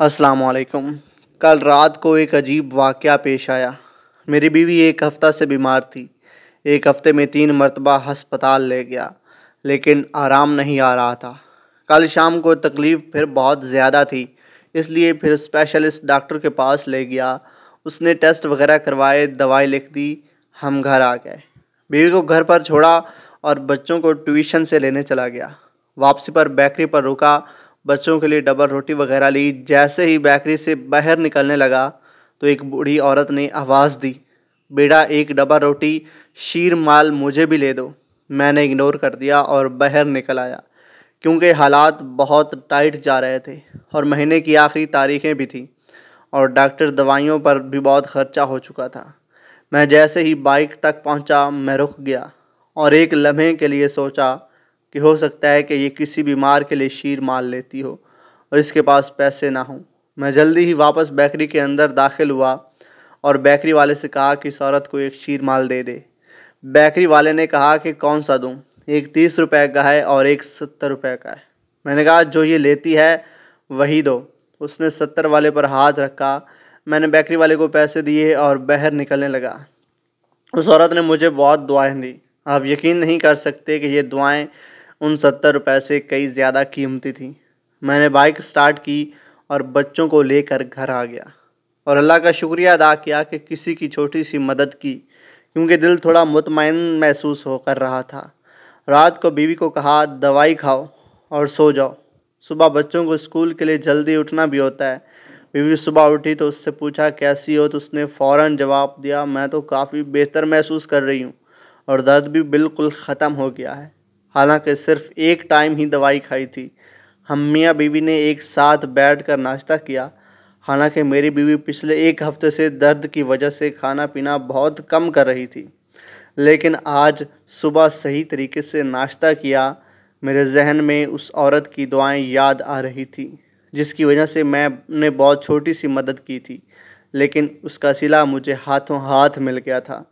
अस्सलाम वालेकुम कल रात को एक अजीब वाक़ पेश आया मेरी बीवी एक हफ़्ता से बीमार थी एक हफ़्ते में तीन मरतबा हस्पताल ले गया लेकिन आराम नहीं आ रहा था कल शाम को तकलीफ़ फिर बहुत ज़्यादा थी इसलिए फिर स्पेशलिस्ट डॉक्टर के पास ले गया उसने टेस्ट वगैरह करवाए दवाई लिख दी हम घर आ गए बीवी को घर पर छोड़ा और बच्चों को ट्यूशन से लेने चला गया वापसी पर बेकरी पर रुका बच्चों के लिए डबल रोटी वगैरह ली जैसे ही बेकरी से बाहर निकलने लगा तो एक बूढ़ी औरत ने आवाज़ दी बेटा एक डबल रोटी शीर माल मुझे भी ले दो मैंने इग्नोर कर दिया और बाहर निकल आया क्योंकि हालात बहुत टाइट जा रहे थे और महीने की आखिरी तारीखें भी थी और डॉक्टर दवाइयों पर भी बहुत खर्चा हो चुका था मैं जैसे ही बाइक तक पहुंचा मैं रुक गया और एक लम्हे के लिए सोचा कि हो सकता है कि ये किसी बीमार के लिए शीर माल लेती हो और इसके पास पैसे ना हों मैं जल्दी ही वापस बेकरी के अंदर दाखिल हुआ और बेकरी वाले से कहा कि इस औरत को एक शीर माल दे दे बेकरी वाले ने कहा कि कौन सा दूँ एक तीस रुपए का है और एक सत्तर रुपए का है मैंने कहा जो ये लेती है वही दो उसने सत्तर वाले पर हाथ रखा मैंने बेकरी वाले को पैसे दिए और बाहर निकलने लगा उस औरत ने मुझे बहुत दुआएं दी आप यकीन नहीं कर सकते कि ये दुआएं उन सत्तर रुपये से कई ज़्यादा कीमती थी मैंने बाइक स्टार्ट की और बच्चों को लेकर घर आ गया और अल्लाह का शुक्रिया अदा किया कि किसी की छोटी सी मदद की क्योंकि दिल थोड़ा मुतमिन महसूस हो कर रहा था रात को बीवी को कहा दवाई खाओ और सो जाओ सुबह बच्चों को स्कूल के लिए जल्दी उठना भी होता है बीवी सुबह उठी तो उससे पूछा कैसी हो तो उसने फ़ौर जवाब दिया मैं तो काफ़ी बेहतर महसूस कर रही हूँ और दर्द भी बिल्कुल ख़त्म हो गया है हालांकि सिर्फ एक टाइम ही दवाई खाई थी हम मियाँ बीवी ने एक साथ बैठ कर नाश्ता किया हालांकि मेरी बीवी पिछले एक हफ्ते से दर्द की वजह से खाना पीना बहुत कम कर रही थी लेकिन आज सुबह सही तरीके से नाश्ता किया मेरे जहन में उस औरत की दुआएं याद आ रही थी जिसकी वजह से मैंने बहुत छोटी सी मदद की थी लेकिन उसका सिला मुझे हाथों हाथ मिल गया था